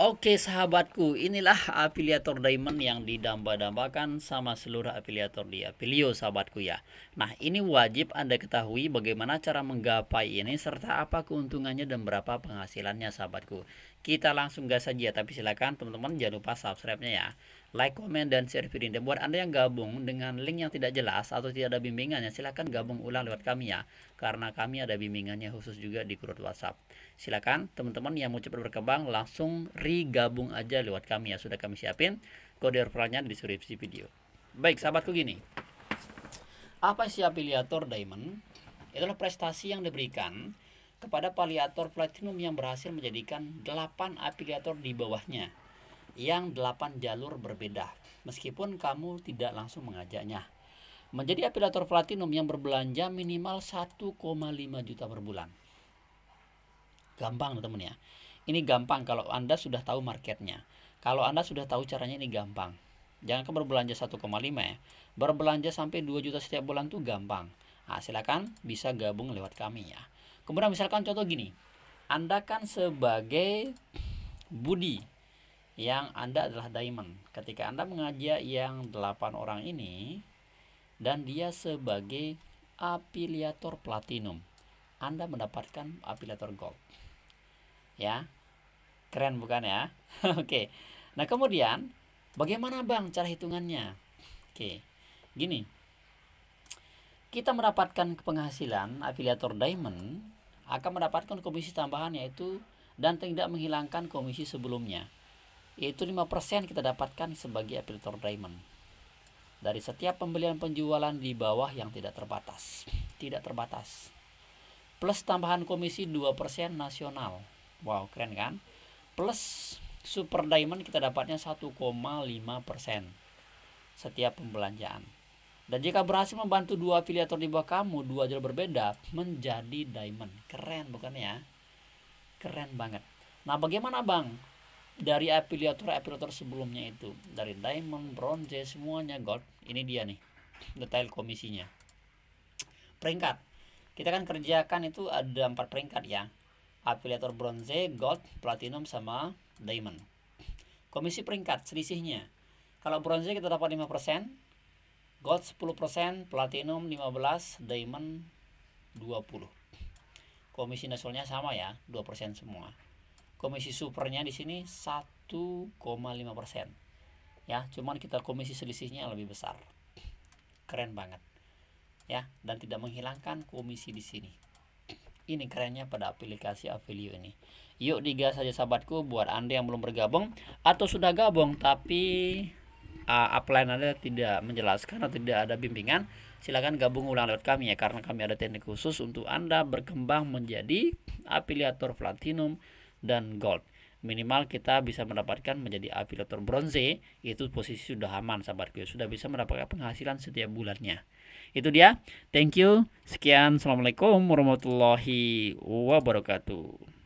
Oke sahabatku, inilah afiliator diamond yang didamba-dambakan sama seluruh afiliator di Apilio sahabatku ya. Nah, ini wajib Anda ketahui bagaimana cara menggapai ini serta apa keuntungannya dan berapa penghasilannya sahabatku. Kita langsung gas saja, tapi silakan teman-teman jangan lupa subscribe-nya ya like, comment, dan share video ini. Dan buat Anda yang gabung dengan link yang tidak jelas atau tidak ada bimbingannya, silakan gabung ulang lewat kami ya. Karena kami ada bimbingannya khusus juga di grup WhatsApp. Silakan teman-teman yang mau cepat berkembang langsung rigabung aja lewat kami ya. Sudah kami siapin kode referralnya di deskripsi video. Baik, sahabatku gini. Apa sih afiliator diamond? Itulah prestasi yang diberikan kepada paliator platinum yang berhasil menjadikan 8 afiliator di bawahnya yang delapan jalur berbeda, meskipun kamu tidak langsung mengajaknya. Menjadi apilator platinum yang berbelanja minimal 1,5 juta per bulan. Gampang teman ya. Ini gampang kalau Anda sudah tahu marketnya. Kalau Anda sudah tahu caranya ini gampang. Jangan ke berbelanja 1,5 ya. Berbelanja sampai 2 juta setiap bulan tuh gampang. Nah, silakan bisa gabung lewat kami ya. Kemudian misalkan contoh gini. Anda kan sebagai Budi yang Anda adalah diamond. Ketika Anda mengajak yang 8 orang ini dan dia sebagai afiliator platinum, Anda mendapatkan afiliator gold. Ya. Keren bukan ya? Oke. Nah, kemudian bagaimana Bang cara hitungannya? Oke. Gini. Kita mendapatkan penghasilan afiliator diamond akan mendapatkan komisi tambahan yaitu dan tidak menghilangkan komisi sebelumnya yaitu 5% kita dapatkan sebagai affiliator diamond dari setiap pembelian penjualan di bawah yang tidak terbatas tidak terbatas plus tambahan komisi 2% nasional wow keren kan plus super diamond kita dapatnya 1,5% setiap pembelanjaan dan jika berhasil membantu dua afiliator di bawah kamu dua jalur berbeda menjadi diamond keren bukan ya keren banget nah bagaimana bang dari afiliator-afiliator sebelumnya itu dari diamond, bronze, semuanya gold ini dia nih detail komisinya peringkat kita kan kerjakan itu ada empat peringkat ya afiliator bronze, gold, platinum sama diamond komisi peringkat selisihnya kalau bronze kita dapat 5% gold 10% platinum 15 diamond 20 komisi nasionalnya sama ya 2% semua komisi supernya di sini 1,5 persen ya cuman kita komisi selisihnya lebih besar keren banget ya dan tidak menghilangkan komisi di sini ini kerennya pada aplikasi affiliate ini yuk digas saja sahabatku buat anda yang belum bergabung atau sudah gabung tapi uh, upline anda tidak menjelaskan atau tidak ada bimbingan silahkan gabung ulang lewat kami ya karena kami ada teknik khusus untuk anda berkembang menjadi afiliator platinum dan gold minimal kita bisa mendapatkan menjadi afiliator bronze itu posisi sudah aman sahabatku sudah bisa mendapatkan penghasilan setiap bulannya itu dia thank you sekian assalamualaikum warahmatullahi wabarakatuh